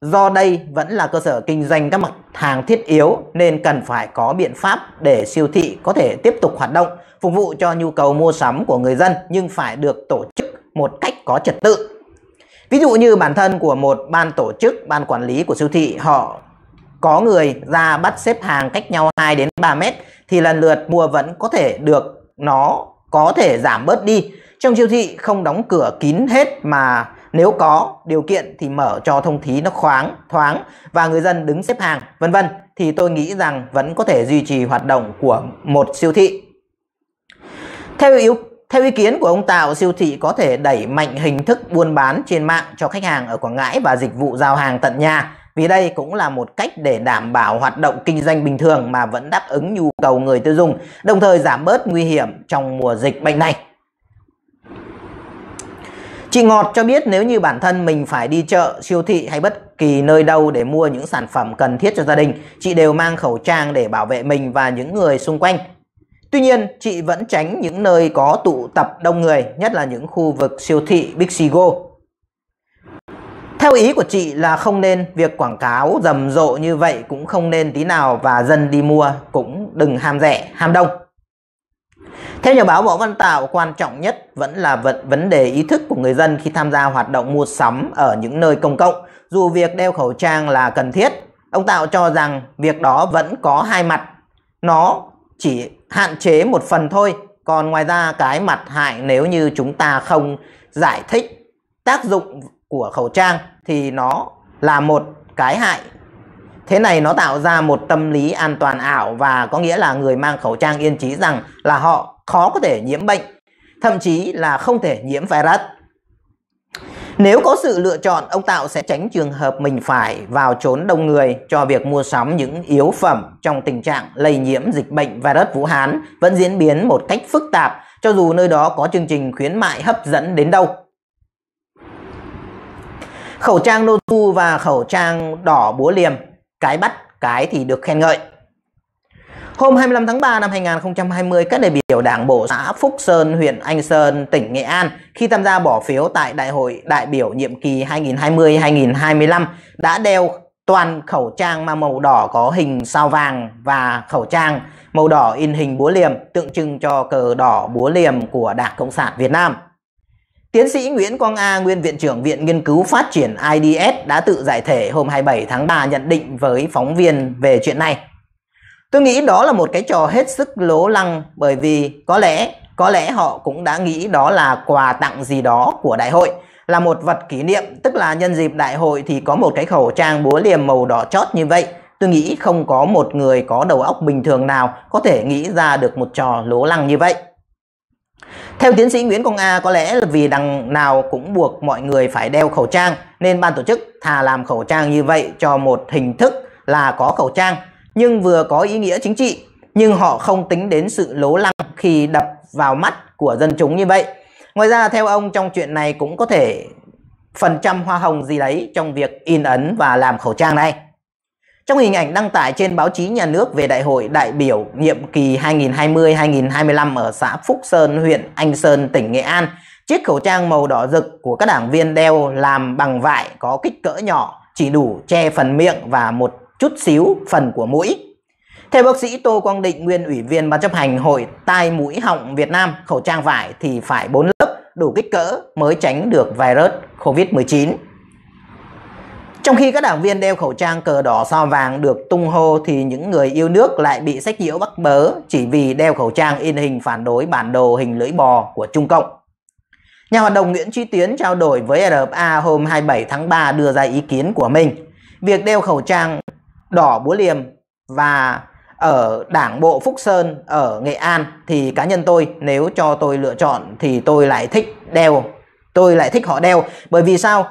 do đây vẫn là cơ sở kinh doanh các mặt hàng thiết yếu nên cần phải có biện pháp để siêu thị có thể tiếp tục hoạt động phục vụ cho nhu cầu mua sắm của người dân nhưng phải được tổ chức một cách có trật tự Ví dụ như bản thân của một ban tổ chức, ban quản lý của siêu thị họ có người ra bắt xếp hàng cách nhau 2 đến 3 mét thì lần lượt mua vẫn có thể được nó có thể giảm bớt đi. Trong siêu thị không đóng cửa kín hết mà nếu có điều kiện thì mở cho thông khí nó khoáng, thoáng và người dân đứng xếp hàng, vân vân thì tôi nghĩ rằng vẫn có thể duy trì hoạt động của một siêu thị. Theo yếu theo ý kiến của ông Tào, siêu thị có thể đẩy mạnh hình thức buôn bán trên mạng cho khách hàng ở Quảng Ngãi và dịch vụ giao hàng tận nhà. Vì đây cũng là một cách để đảm bảo hoạt động kinh doanh bình thường mà vẫn đáp ứng nhu cầu người tiêu dùng, đồng thời giảm bớt nguy hiểm trong mùa dịch bệnh này. Chị Ngọt cho biết nếu như bản thân mình phải đi chợ, siêu thị hay bất kỳ nơi đâu để mua những sản phẩm cần thiết cho gia đình, chị đều mang khẩu trang để bảo vệ mình và những người xung quanh. Tuy nhiên, chị vẫn tránh những nơi có tụ tập đông người, nhất là những khu vực siêu thị Big Bixigo. Theo ý của chị là không nên việc quảng cáo rầm rộ như vậy cũng không nên tí nào và dân đi mua cũng đừng ham rẻ, ham đông. Theo nhà báo Võ Văn Tạo, quan trọng nhất vẫn là vấn vấn đề ý thức của người dân khi tham gia hoạt động mua sắm ở những nơi công cộng. Dù việc đeo khẩu trang là cần thiết, ông Tạo cho rằng việc đó vẫn có hai mặt. Nó chỉ hạn chế một phần thôi còn ngoài ra cái mặt hại nếu như chúng ta không giải thích tác dụng của khẩu trang thì nó là một cái hại thế này nó tạo ra một tâm lý an toàn ảo và có nghĩa là người mang khẩu trang yên trí rằng là họ khó có thể nhiễm bệnh thậm chí là không thể nhiễm virus nếu có sự lựa chọn, ông Tạo sẽ tránh trường hợp mình phải vào trốn đông người cho việc mua sắm những yếu phẩm trong tình trạng lây nhiễm dịch bệnh virus Vũ Hán vẫn diễn biến một cách phức tạp cho dù nơi đó có chương trình khuyến mại hấp dẫn đến đâu. Khẩu trang Notu và khẩu trang đỏ búa liềm, cái bắt cái thì được khen ngợi. Hôm 25 tháng 3 năm 2020, các đại biểu Đảng bộ xã Phúc Sơn, huyện Anh Sơn, tỉnh Nghệ An khi tham gia bỏ phiếu tại Đại hội đại biểu nhiệm kỳ 2020-2025 đã đeo toàn khẩu trang mang màu đỏ có hình sao vàng và khẩu trang màu đỏ in hình búa liềm tượng trưng cho cờ đỏ búa liềm của Đảng Cộng sản Việt Nam. Tiến sĩ Nguyễn Quang A, nguyên viện trưởng Viện Nghiên cứu Phát triển IDS đã tự giải thể hôm 27 tháng 3 nhận định với phóng viên về chuyện này. Tôi nghĩ đó là một cái trò hết sức lố lăng bởi vì có lẽ có lẽ họ cũng đã nghĩ đó là quà tặng gì đó của đại hội là một vật kỷ niệm tức là nhân dịp đại hội thì có một cái khẩu trang búa liềm màu đỏ chót như vậy tôi nghĩ không có một người có đầu óc bình thường nào có thể nghĩ ra được một trò lố lăng như vậy theo tiến sĩ Nguyễn Công A có lẽ là vì đằng nào cũng buộc mọi người phải đeo khẩu trang nên ban tổ chức thà làm khẩu trang như vậy cho một hình thức là có khẩu trang nhưng vừa có ý nghĩa chính trị nhưng họ không tính đến sự lố lăng khi đập vào mắt của dân chúng như vậy. Ngoài ra theo ông trong chuyện này cũng có thể phần trăm hoa hồng gì đấy trong việc in ấn và làm khẩu trang này. Trong hình ảnh đăng tải trên báo chí nhà nước về đại hội đại biểu nhiệm kỳ 2020-2025 ở xã Phúc Sơn, huyện Anh Sơn, tỉnh Nghệ An, chiếc khẩu trang màu đỏ rực của các đảng viên đeo làm bằng vải có kích cỡ nhỏ chỉ đủ che phần miệng và một chút xíu phần của mũi. Theo bác sĩ Tô Quang Định, nguyên ủy viên ban chấp hành Hội tai mũi họng Việt Nam, khẩu trang vải thì phải 4 lớp đủ kích cỡ mới tránh được virus COVID-19. Trong khi các đảng viên đeo khẩu trang cờ đỏ sao vàng được tung hô thì những người yêu nước lại bị sách nhiễu bắt bớ chỉ vì đeo khẩu trang in hình phản đối bản đồ hình lưỡi bò của Trung Cộng. Nhà hoạt động Nguyễn Trí Tiến trao đổi với RFA hôm 27 tháng 3 đưa ra ý kiến của mình. Việc đeo khẩu trang đỏ búa liềm và ở đảng bộ Phúc Sơn ở Nghệ An thì cá nhân tôi nếu cho tôi lựa chọn thì tôi lại thích đeo tôi lại thích họ đeo bởi vì sao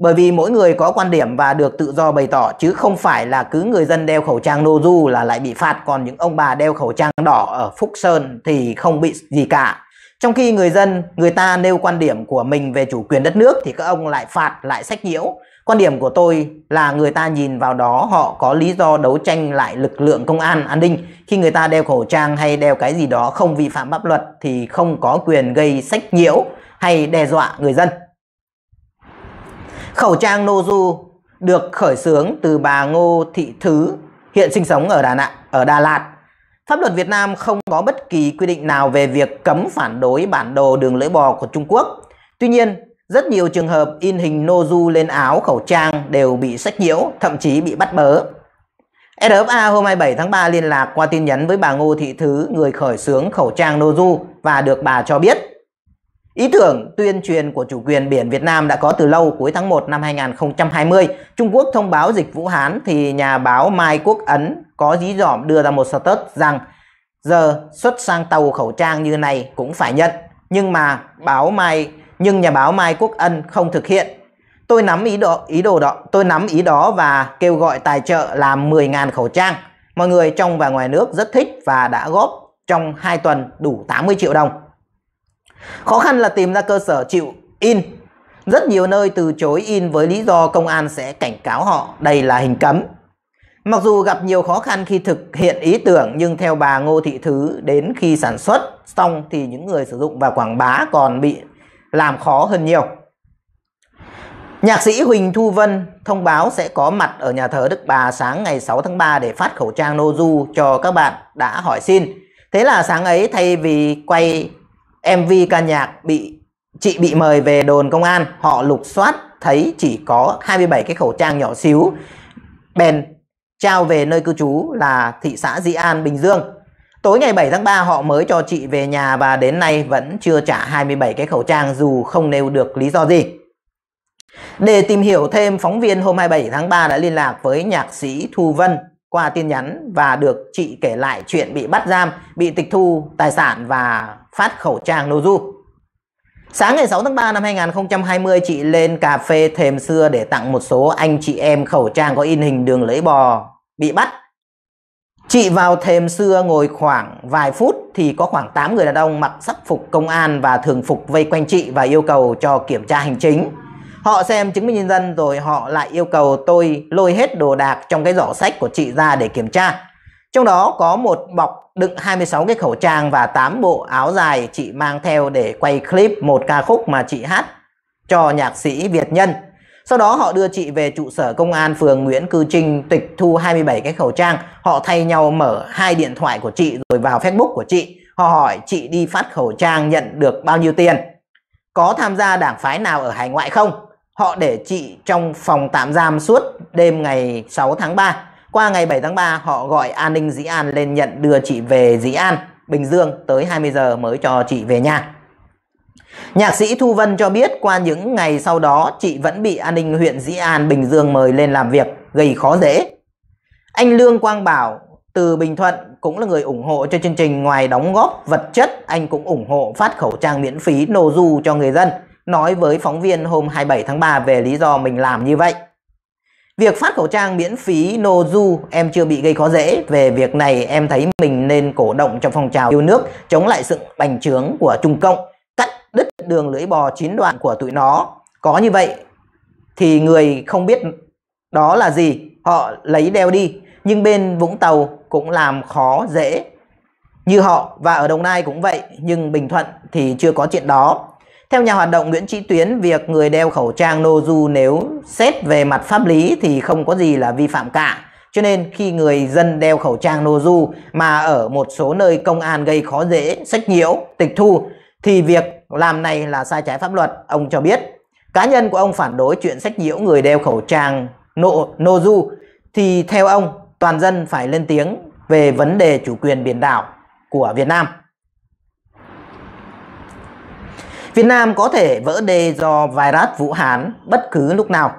bởi vì mỗi người có quan điểm và được tự do bày tỏ chứ không phải là cứ người dân đeo khẩu trang du là lại bị phạt còn những ông bà đeo khẩu trang đỏ ở Phúc Sơn thì không bị gì cả trong khi người dân người ta nêu quan điểm của mình về chủ quyền đất nước thì các ông lại phạt lại sách nhiễu Quan điểm của tôi là người ta nhìn vào đó họ có lý do đấu tranh lại lực lượng công an, an ninh. Khi người ta đeo khẩu trang hay đeo cái gì đó không vi phạm pháp luật thì không có quyền gây sách nhiễu hay đe dọa người dân. Khẩu trang Nozu được khởi xướng từ bà Ngô Thị Thứ, hiện sinh sống ở Đà Nẵng, ở Đà Lạt. Pháp luật Việt Nam không có bất kỳ quy định nào về việc cấm phản đối bản đồ đường lưỡi bò của Trung Quốc. Tuy nhiên, rất nhiều trường hợp in hình Nozu lên áo, khẩu trang đều bị sách nhiễu, thậm chí bị bắt bớ. RFA hôm 27 tháng 3 liên lạc qua tin nhắn với bà Ngô Thị Thứ, người khởi xướng khẩu trang Nozu và được bà cho biết. Ý tưởng tuyên truyền của chủ quyền biển Việt Nam đã có từ lâu cuối tháng 1 năm 2020. Trung Quốc thông báo dịch Vũ Hán thì nhà báo Mai Quốc Ấn có dí dỏm đưa ra một status rằng giờ xuất sang tàu khẩu trang như này cũng phải nhận. Nhưng mà báo Mai nhưng nhà báo Mai Quốc Ân không thực hiện. Tôi nắm ý đồ ý đồ đó, tôi nắm ý đó và kêu gọi tài trợ làm 10.000 khẩu trang. Mọi người trong và ngoài nước rất thích và đã góp trong 2 tuần đủ 80 triệu đồng. Khó khăn là tìm ra cơ sở chịu in. Rất nhiều nơi từ chối in với lý do công an sẽ cảnh cáo họ đây là hình cấm. Mặc dù gặp nhiều khó khăn khi thực hiện ý tưởng nhưng theo bà Ngô Thị Thứ đến khi sản xuất xong thì những người sử dụng và quảng bá còn bị làm khó hơn nhiều. Nhạc sĩ Huỳnh Thu Vân thông báo sẽ có mặt ở nhà thờ Đức Bà sáng ngày 6 tháng 3 để phát khẩu trang nô du cho các bạn đã hỏi xin. Thế là sáng ấy thay vì quay MV ca nhạc bị chị bị mời về đồn công an, họ lục soát thấy chỉ có 27 cái khẩu trang nhỏ xíu. Bèn trao về nơi cư trú là thị xã Dĩ An, Bình Dương. Tối ngày 7 tháng 3 họ mới cho chị về nhà và đến nay vẫn chưa trả 27 cái khẩu trang dù không nêu được lý do gì. Để tìm hiểu thêm, phóng viên hôm 27 tháng 3 đã liên lạc với nhạc sĩ Thu Vân qua tin nhắn và được chị kể lại chuyện bị bắt giam, bị tịch thu tài sản và phát khẩu trang nô du. Sáng ngày 6 tháng 3 năm 2020, chị lên cà phê Thềm Xưa để tặng một số anh chị em khẩu trang có in hình đường lưỡi bò bị bắt Chị vào thềm xưa ngồi khoảng vài phút thì có khoảng 8 người đàn ông mặc sắc phục công an và thường phục vây quanh chị và yêu cầu cho kiểm tra hành chính. Họ xem chứng minh nhân dân rồi họ lại yêu cầu tôi lôi hết đồ đạc trong cái giỏ sách của chị ra để kiểm tra. Trong đó có một bọc đựng 26 cái khẩu trang và 8 bộ áo dài chị mang theo để quay clip một ca khúc mà chị hát cho nhạc sĩ Việt Nhân. Sau đó họ đưa chị về trụ sở công an phường Nguyễn Cư Trinh tịch thu 27 cái khẩu trang. Họ thay nhau mở hai điện thoại của chị rồi vào Facebook của chị. Họ hỏi chị đi phát khẩu trang nhận được bao nhiêu tiền. Có tham gia đảng phái nào ở hải ngoại không? Họ để chị trong phòng tạm giam suốt đêm ngày 6 tháng 3. Qua ngày 7 tháng 3 họ gọi an ninh Dĩ An lên nhận đưa chị về Dĩ An, Bình Dương tới 20 giờ mới cho chị về nhà. Nhạc sĩ Thu Vân cho biết qua những ngày sau đó chị vẫn bị an ninh huyện Dĩ An Bình Dương mời lên làm việc, gây khó dễ. Anh Lương Quang Bảo từ Bình Thuận cũng là người ủng hộ cho chương trình ngoài đóng góp vật chất, anh cũng ủng hộ phát khẩu trang miễn phí du cho người dân, nói với phóng viên hôm 27 tháng 3 về lý do mình làm như vậy. Việc phát khẩu trang miễn phí du em chưa bị gây khó dễ, về việc này em thấy mình nên cổ động cho phong trào yêu nước chống lại sự bành trướng của Trung Cộng đứt đường lưỡi bò chín đoạn của tụi nó. Có như vậy thì người không biết đó là gì, họ lấy đeo đi. Nhưng bên Vũng Tàu cũng làm khó dễ như họ và ở Đồng Nai cũng vậy, nhưng Bình Thuận thì chưa có chuyện đó. Theo nhà hoạt động Nguyễn Trí Tuyến, việc người đeo khẩu trang nô du nếu xét về mặt pháp lý thì không có gì là vi phạm cả. Cho nên khi người dân đeo khẩu trang nô du mà ở một số nơi công an gây khó dễ, sách nhiễu, tịch thu thì việc làm này là sai trái pháp luật, ông cho biết. Cá nhân của ông phản đối chuyện sách nhiễu người đeo khẩu trang nộ nô du thì theo ông toàn dân phải lên tiếng về vấn đề chủ quyền biển đảo của Việt Nam. Việt Nam có thể vỡ đê do virus Vũ Hán bất cứ lúc nào.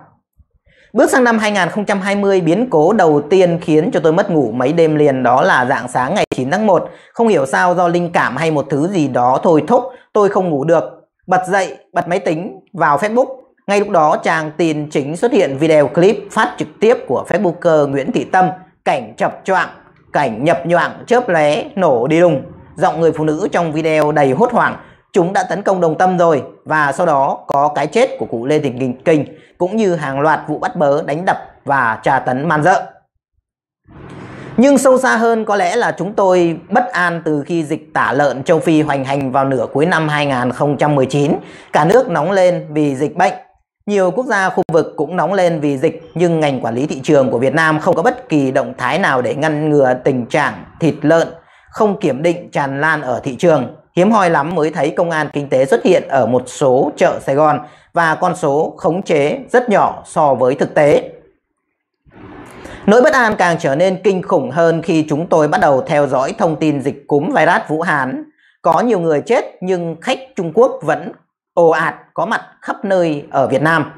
Bước sang năm 2020, biến cố đầu tiên khiến cho tôi mất ngủ mấy đêm liền đó là dạng sáng ngày 9 tháng 1. Không hiểu sao do linh cảm hay một thứ gì đó thôi thúc, tôi không ngủ được. Bật dậy, bật máy tính, vào Facebook. Ngay lúc đó trang tin chính xuất hiện video clip phát trực tiếp của Facebooker Nguyễn Thị Tâm. Cảnh chập choạng, cảnh nhập nhoạng, chớp lé, nổ đi đùng. Giọng người phụ nữ trong video đầy hốt hoảng. Chúng đã tấn công đồng tâm rồi và sau đó có cái chết của cụ Lê Thị Kinh, Kinh cũng như hàng loạt vụ bắt bớ đánh đập và trà tấn man dợ. Nhưng sâu xa hơn có lẽ là chúng tôi bất an từ khi dịch tả lợn châu Phi hoành hành vào nửa cuối năm 2019. Cả nước nóng lên vì dịch bệnh. Nhiều quốc gia khu vực cũng nóng lên vì dịch nhưng ngành quản lý thị trường của Việt Nam không có bất kỳ động thái nào để ngăn ngừa tình trạng thịt lợn không kiểm định tràn lan ở thị trường. Hiếm hoi lắm mới thấy công an kinh tế xuất hiện ở một số chợ Sài Gòn và con số khống chế rất nhỏ so với thực tế. Nỗi bất an càng trở nên kinh khủng hơn khi chúng tôi bắt đầu theo dõi thông tin dịch cúm virus Vũ Hán. Có nhiều người chết nhưng khách Trung Quốc vẫn ồ ạt có mặt khắp nơi ở Việt Nam.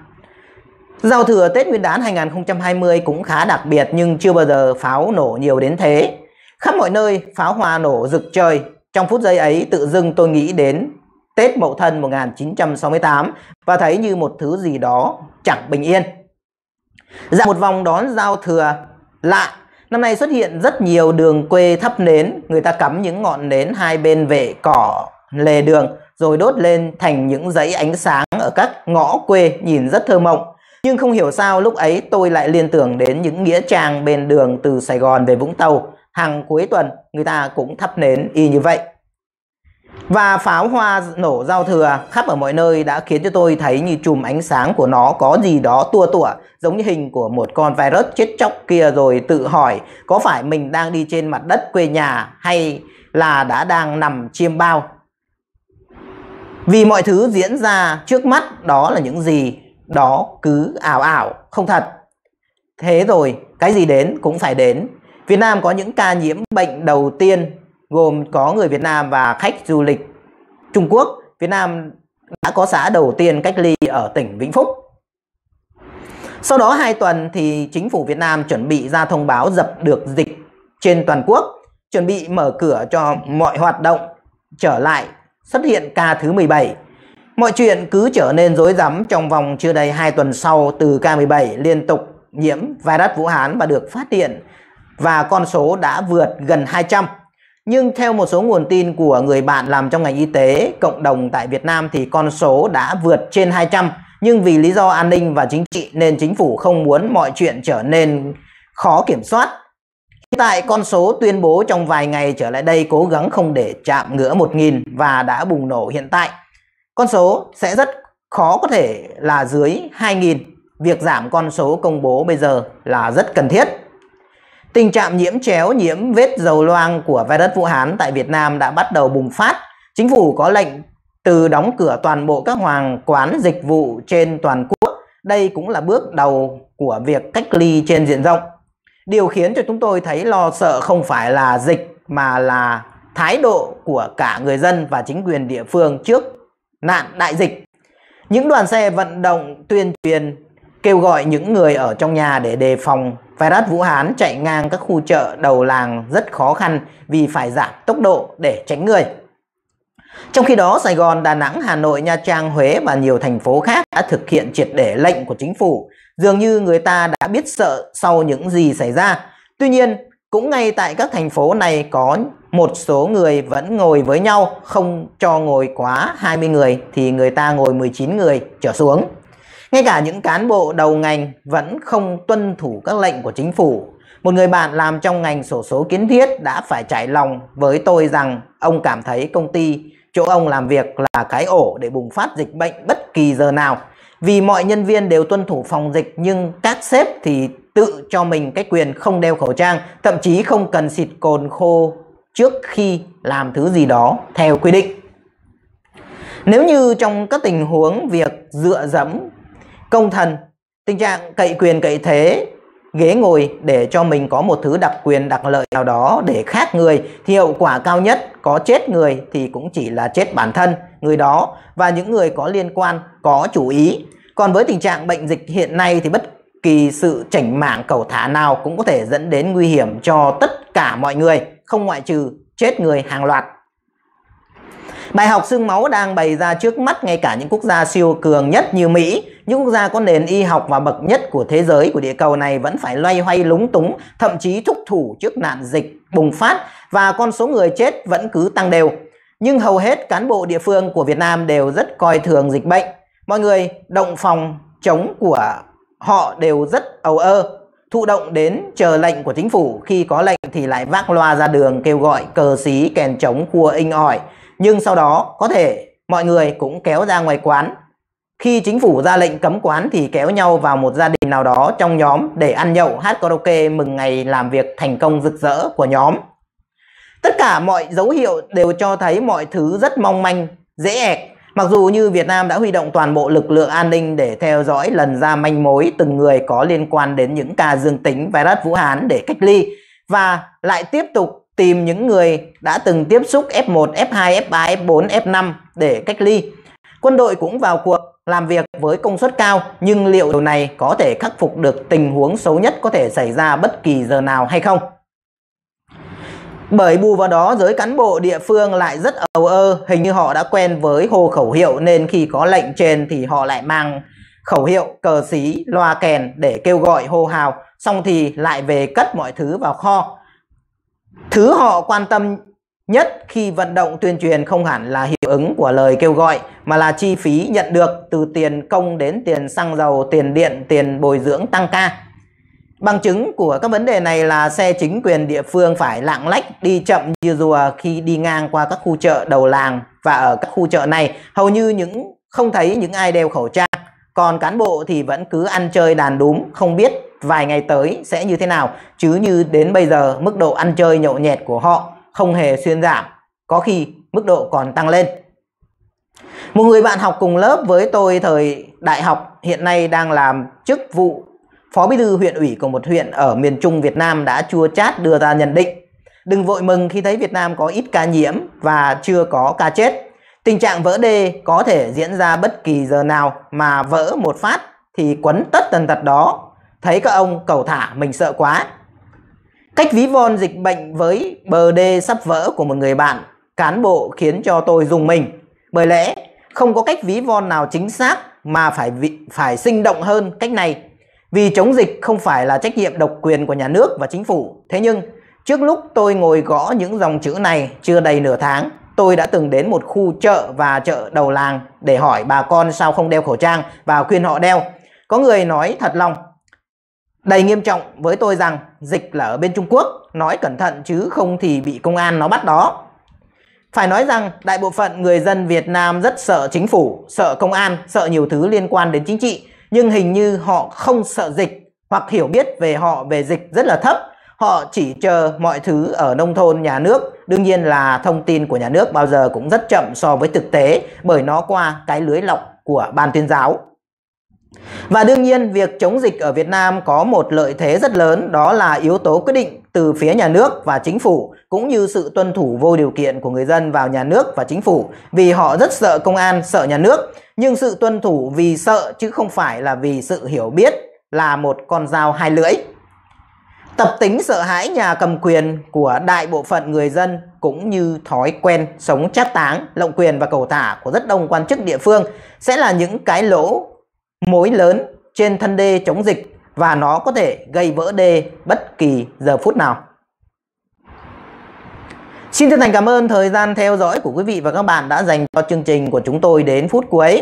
Giao thừa Tết Nguyên đán 2020 cũng khá đặc biệt nhưng chưa bao giờ pháo nổ nhiều đến thế. Khắp mọi nơi pháo hoa nổ rực trời. Trong phút giây ấy tự dưng tôi nghĩ đến Tết Mậu Thân 1968 và thấy như một thứ gì đó chẳng bình yên. Dạo một vòng đón giao thừa lại Năm nay xuất hiện rất nhiều đường quê thắp nến Người ta cắm những ngọn nến hai bên vệ cỏ lề đường Rồi đốt lên thành những dãy ánh sáng ở các ngõ quê nhìn rất thơ mộng Nhưng không hiểu sao lúc ấy tôi lại liên tưởng đến những nghĩa trang bên đường từ Sài Gòn về Vũng Tàu Hàng cuối tuần người ta cũng thắp nến y như vậy và pháo hoa nổ giao thừa khắp ở mọi nơi đã khiến cho tôi thấy như chùm ánh sáng của nó có gì đó tua tủa, giống như hình của một con virus chết chóc kia rồi tự hỏi có phải mình đang đi trên mặt đất quê nhà hay là đã đang nằm chiêm bao. Vì mọi thứ diễn ra trước mắt đó là những gì, đó cứ ảo ảo, không thật. Thế rồi, cái gì đến cũng phải đến. Việt Nam có những ca nhiễm bệnh đầu tiên gồm có người Việt Nam và khách du lịch Trung Quốc. Việt Nam đã có xã đầu tiên cách ly ở tỉnh Vĩnh Phúc. Sau đó 2 tuần thì chính phủ Việt Nam chuẩn bị ra thông báo dập được dịch trên toàn quốc, chuẩn bị mở cửa cho mọi hoạt động trở lại xuất hiện ca thứ 17. Mọi chuyện cứ trở nên rối rắm trong vòng chưa đầy 2 tuần sau từ ca 17 liên tục nhiễm virus Vũ Hán và được phát hiện và con số đã vượt gần 200. Nhưng theo một số nguồn tin của người bạn làm trong ngành y tế cộng đồng tại Việt Nam thì con số đã vượt trên 200. Nhưng vì lý do an ninh và chính trị nên chính phủ không muốn mọi chuyện trở nên khó kiểm soát. Hiện tại con số tuyên bố trong vài ngày trở lại đây cố gắng không để chạm ngưỡng 1.000 và đã bùng nổ hiện tại. Con số sẽ rất khó có thể là dưới 2.000. Việc giảm con số công bố bây giờ là rất cần thiết. Tình trạng nhiễm chéo, nhiễm vết dầu loang của virus Vũ Hán tại Việt Nam đã bắt đầu bùng phát. Chính phủ có lệnh từ đóng cửa toàn bộ các hoàng quán dịch vụ trên toàn quốc. Đây cũng là bước đầu của việc cách ly trên diện rộng. Điều khiến cho chúng tôi thấy lo sợ không phải là dịch mà là thái độ của cả người dân và chính quyền địa phương trước nạn đại dịch. Những đoàn xe vận động tuyên truyền kêu gọi những người ở trong nhà để đề phòng virus Vũ Hán chạy ngang các khu chợ đầu làng rất khó khăn vì phải giảm tốc độ để tránh người. Trong khi đó, Sài Gòn, Đà Nẵng, Hà Nội, Nha Trang, Huế và nhiều thành phố khác đã thực hiện triệt để lệnh của chính phủ. Dường như người ta đã biết sợ sau những gì xảy ra. Tuy nhiên, cũng ngay tại các thành phố này có một số người vẫn ngồi với nhau, không cho ngồi quá 20 người thì người ta ngồi 19 người trở xuống. Ngay cả những cán bộ đầu ngành vẫn không tuân thủ các lệnh của chính phủ. Một người bạn làm trong ngành sổ số kiến thiết đã phải trải lòng với tôi rằng ông cảm thấy công ty chỗ ông làm việc là cái ổ để bùng phát dịch bệnh bất kỳ giờ nào. Vì mọi nhân viên đều tuân thủ phòng dịch nhưng các sếp thì tự cho mình cái quyền không đeo khẩu trang, thậm chí không cần xịt cồn khô trước khi làm thứ gì đó theo quy định. Nếu như trong các tình huống việc dựa dẫm công thần tình trạng cậy quyền cậy thế ghế ngồi để cho mình có một thứ đặc quyền đặc lợi nào đó để khác người thì hiệu quả cao nhất có chết người thì cũng chỉ là chết bản thân người đó và những người có liên quan có chủ ý còn với tình trạng bệnh dịch hiện nay thì bất kỳ sự chảnh mạng cầu thả nào cũng có thể dẫn đến nguy hiểm cho tất cả mọi người không ngoại trừ chết người hàng loạt Bài học xương máu đang bày ra trước mắt ngay cả những quốc gia siêu cường nhất như Mỹ, những quốc gia có nền y học và bậc nhất của thế giới của địa cầu này vẫn phải loay hoay lúng túng, thậm chí thúc thủ trước nạn dịch bùng phát và con số người chết vẫn cứ tăng đều. Nhưng hầu hết cán bộ địa phương của Việt Nam đều rất coi thường dịch bệnh. Mọi người động phòng chống của họ đều rất ầu ơ, thụ động đến chờ lệnh của chính phủ khi có lệnh thì lại vác loa ra đường kêu gọi cờ xí kèn trống cua inh ỏi nhưng sau đó có thể mọi người cũng kéo ra ngoài quán. Khi chính phủ ra lệnh cấm quán thì kéo nhau vào một gia đình nào đó trong nhóm để ăn nhậu hát karaoke mừng ngày làm việc thành công rực rỡ của nhóm. Tất cả mọi dấu hiệu đều cho thấy mọi thứ rất mong manh, dễ ẹc. Mặc dù như Việt Nam đã huy động toàn bộ lực lượng an ninh để theo dõi lần ra manh mối từng người có liên quan đến những ca dương tính virus Vũ Hán để cách ly và lại tiếp tục tìm những người đã từng tiếp xúc F1, F2, F3, F4, F5 để cách ly. Quân đội cũng vào cuộc làm việc với công suất cao nhưng liệu điều này có thể khắc phục được tình huống xấu nhất có thể xảy ra bất kỳ giờ nào hay không? Bởi bù vào đó giới cán bộ địa phương lại rất ầu ơ, hình như họ đã quen với hô khẩu hiệu nên khi có lệnh trên thì họ lại mang khẩu hiệu, cờ xí, loa kèn để kêu gọi hô hào, xong thì lại về cất mọi thứ vào kho Thứ họ quan tâm nhất khi vận động tuyên truyền không hẳn là hiệu ứng của lời kêu gọi mà là chi phí nhận được từ tiền công đến tiền xăng dầu, tiền điện, tiền bồi dưỡng tăng ca. Bằng chứng của các vấn đề này là xe chính quyền địa phương phải lạng lách đi chậm như rùa khi đi ngang qua các khu chợ đầu làng và ở các khu chợ này hầu như những không thấy những ai đeo khẩu trang còn cán bộ thì vẫn cứ ăn chơi đàn đúng không biết vài ngày tới sẽ như thế nào chứ như đến bây giờ mức độ ăn chơi nhậu nhẹt của họ không hề xuyên giảm có khi mức độ còn tăng lên một người bạn học cùng lớp với tôi thời đại học hiện nay đang làm chức vụ phó bí thư huyện ủy của một huyện ở miền Trung Việt Nam đã chua chát đưa ra nhận định đừng vội mừng khi thấy Việt Nam có ít ca nhiễm và chưa có ca chết Tình trạng vỡ đê có thể diễn ra bất kỳ giờ nào mà vỡ một phát thì quấn tất tần tật đó. Thấy các ông cầu thả mình sợ quá. Cách ví von dịch bệnh với bờ đê sắp vỡ của một người bạn, cán bộ khiến cho tôi dùng mình. Bởi lẽ không có cách ví von nào chính xác mà phải phải sinh động hơn cách này. Vì chống dịch không phải là trách nhiệm độc quyền của nhà nước và chính phủ. Thế nhưng, trước lúc tôi ngồi gõ những dòng chữ này chưa đầy nửa tháng, tôi đã từng đến một khu chợ và chợ đầu làng để hỏi bà con sao không đeo khẩu trang và khuyên họ đeo. Có người nói thật lòng, đầy nghiêm trọng với tôi rằng dịch là ở bên Trung Quốc, nói cẩn thận chứ không thì bị công an nó bắt đó. Phải nói rằng đại bộ phận người dân Việt Nam rất sợ chính phủ, sợ công an, sợ nhiều thứ liên quan đến chính trị, nhưng hình như họ không sợ dịch hoặc hiểu biết về họ về dịch rất là thấp họ chỉ chờ mọi thứ ở nông thôn nhà nước đương nhiên là thông tin của nhà nước bao giờ cũng rất chậm so với thực tế bởi nó qua cái lưới lọc của ban tuyên giáo và đương nhiên việc chống dịch ở Việt Nam có một lợi thế rất lớn đó là yếu tố quyết định từ phía nhà nước và chính phủ cũng như sự tuân thủ vô điều kiện của người dân vào nhà nước và chính phủ vì họ rất sợ công an, sợ nhà nước nhưng sự tuân thủ vì sợ chứ không phải là vì sự hiểu biết là một con dao hai lưỡi tập tính sợ hãi nhà cầm quyền của đại bộ phận người dân cũng như thói quen sống chát táng, lộng quyền và cầu thả của rất đông quan chức địa phương sẽ là những cái lỗ mối lớn trên thân đê chống dịch và nó có thể gây vỡ đê bất kỳ giờ phút nào. Xin chân thành cảm ơn thời gian theo dõi của quý vị và các bạn đã dành cho chương trình của chúng tôi đến phút cuối.